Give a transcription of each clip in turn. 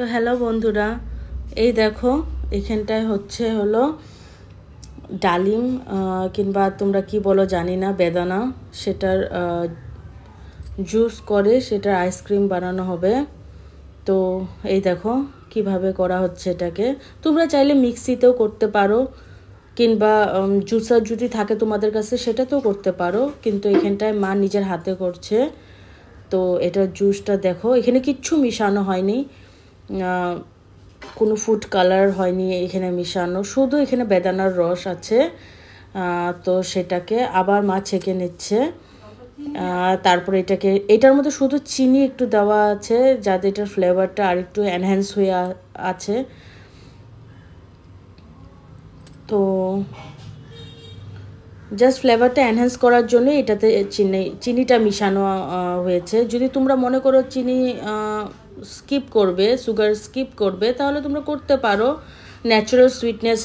তো হ্যালো বন্ধুরা এই দেখো এখানটায় হচ্ছে হলো ডালিম কিংবা তোমরা কি বলো জানি না বেদানা সেটার জুস করে সেটার আইসক্রিম বানানো হবে তো এই দেখো কিভাবে করা হচ্ছে এটাকে তোমরা চাইলে মিক্সিতেও করতে পারো কিংবা জুসার যদি থাকে তোমাদের কাছে সেটাতেও করতে পারো কিন্তু এখানটায় মা নিজের হাতে করছে তো এটা জুসটা দেখো এখানে কিচ্ছু মিশানো হয়নি কোনো ফুড কালার হয়নি এখানে মিশানো শুধু এখানে বেদানার রস আছে তো সেটাকে আবার মা ছেঁকে নিচ্ছে তারপরে এটাকে এটার মধ্যে শুধু চিনি একটু দেওয়া আছে যাতে এটার ফ্লেভারটা আর একটু এনহ্যান্স হয়ে আছে তো জাস্ট ফ্লেভারটা এনহ্যান্স করার জন্য এটাতে চিনি চিনিটা মিশানো হয়েছে যদি তোমরা মনে করো চিনি স্কিপ করবে সুগার স্কিপ করবে তাহলে তোমরা করতে পারো ন্যাচারাল সুইটনেস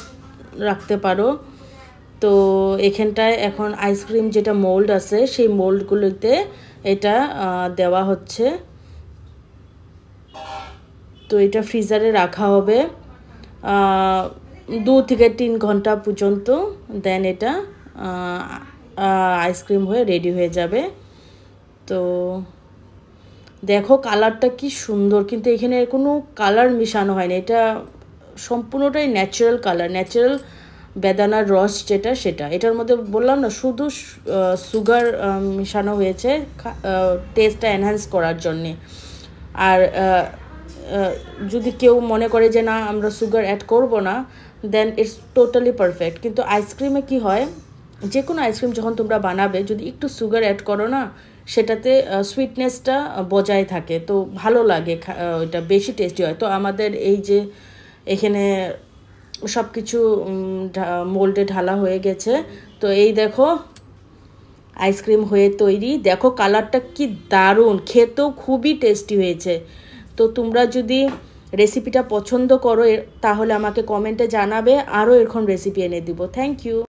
রাখতে পারো তো এখানটায় এখন আইসক্রিম যেটা মোল্ড আছে সেই মোল্ডগুলোতে এটা দেওয়া হচ্ছে তো এটা ফ্রিজারে রাখা হবে দু থেকে তিন ঘন্টা পর্যন্ত দেন এটা আইসক্রিম হয়ে রেডি হয়ে যাবে তো দেখো কালারটা কি সুন্দর কিন্তু এখানে কোনো কালার মিশানো হয়নি এটা সম্পূর্ণটাই ন্যাচারাল কালার ন্যাচারাল বেদানার রস যেটা সেটা এটার মধ্যে বললাম না শুধু সুগার মিশানো হয়েছে টেস্টটা এনহ্যান্স করার জন্যে আর যদি কেউ মনে করে যে না আমরা সুগার অ্যাড করব না দেন ইটস টোটালি পারফেক্ট কিন্তু আইসক্রিমে কি হয় যে কোনো আইসক্রিম যখন তোমরা বানাবে যদি একটু সুগার অ্যাড করো না সেটাতে সুইটনেসটা বজায় থাকে তো ভালো লাগে ওইটা বেশি টেস্টি হয় তো আমাদের এই যে এখানে সব কিছু মোল্ডে ঢালা হয়ে গেছে তো এই দেখো আইসক্রিম হয়ে তৈরি দেখো কালারটা কি দারুণ খেতেও খুবই টেস্টি হয়েছে তো তোমরা যদি রেসিপিটা পছন্দ করো তাহলে আমাকে কমেন্টে জানাবে আরও এরকম রেসিপি এনে দিব থ্যাংক ইউ